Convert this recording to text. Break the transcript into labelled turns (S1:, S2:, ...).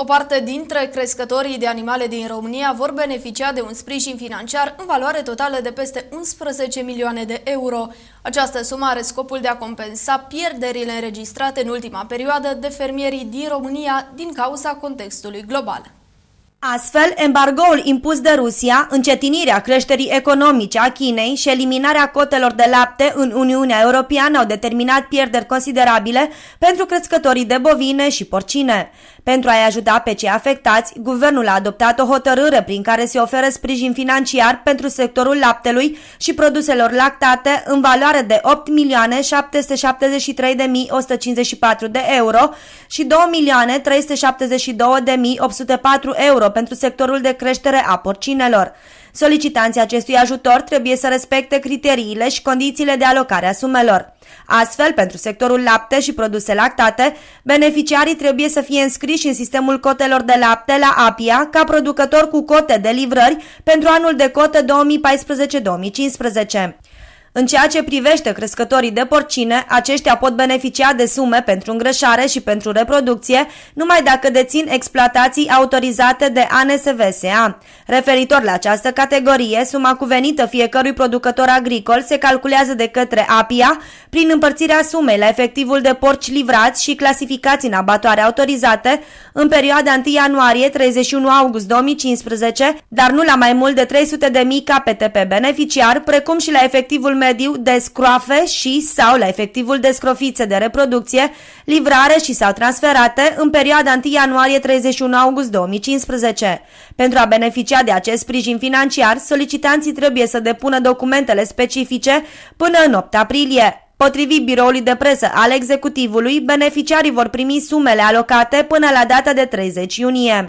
S1: O parte dintre crescătorii de animale din România vor beneficia de un sprijin financiar în valoare totală de peste 11 milioane de euro. Această sumă are scopul de a compensa pierderile înregistrate în ultima perioadă de fermierii din România din cauza contextului global.
S2: Astfel, embargoul impus de Rusia, încetinirea creșterii economice a Chinei și eliminarea cotelor de lapte în Uniunea Europeană au determinat pierderi considerabile pentru crescătorii de bovine și porcine. Pentru a-i ajuta pe cei afectați, guvernul a adoptat o hotărâre prin care se oferă sprijin financiar pentru sectorul laptelui și produselor lactate în valoare de 8.773.154 de euro și 2.372.804 euro euro pentru sectorul de creștere a porcinelor. Solicitanții acestui ajutor trebuie să respecte criteriile și condițiile de alocare a sumelor. Astfel, pentru sectorul lapte și produse lactate, beneficiarii trebuie să fie înscriși în sistemul cotelor de lapte la APIA ca producător cu cote de livrări pentru anul de cote 2014-2015. În ceea ce privește crescătorii de porcine, aceștia pot beneficia de sume pentru îngrășare și pentru reproducție numai dacă dețin exploatații autorizate de ANSVSA. Referitor la această categorie, suma cuvenită fiecărui producător agricol se calculează de către APIA prin împărțirea sumei la efectivul de porci livrați și clasificați în abatoare autorizate în perioada 1 ianuarie-31 august 2015, dar nu la mai mult de 300.000 capete pe beneficiar, precum și la efectivul de descroafe și sau la efectivul de scrofițe de reproducție, livrare și sau transferate în perioada 1 ianuarie-31 august 2015. Pentru a beneficia de acest sprijin financiar, solicitanții trebuie să depună documentele specifice până în 8 aprilie. Potrivit biroului de presă al executivului, beneficiarii vor primi sumele alocate până la data de 30 iunie.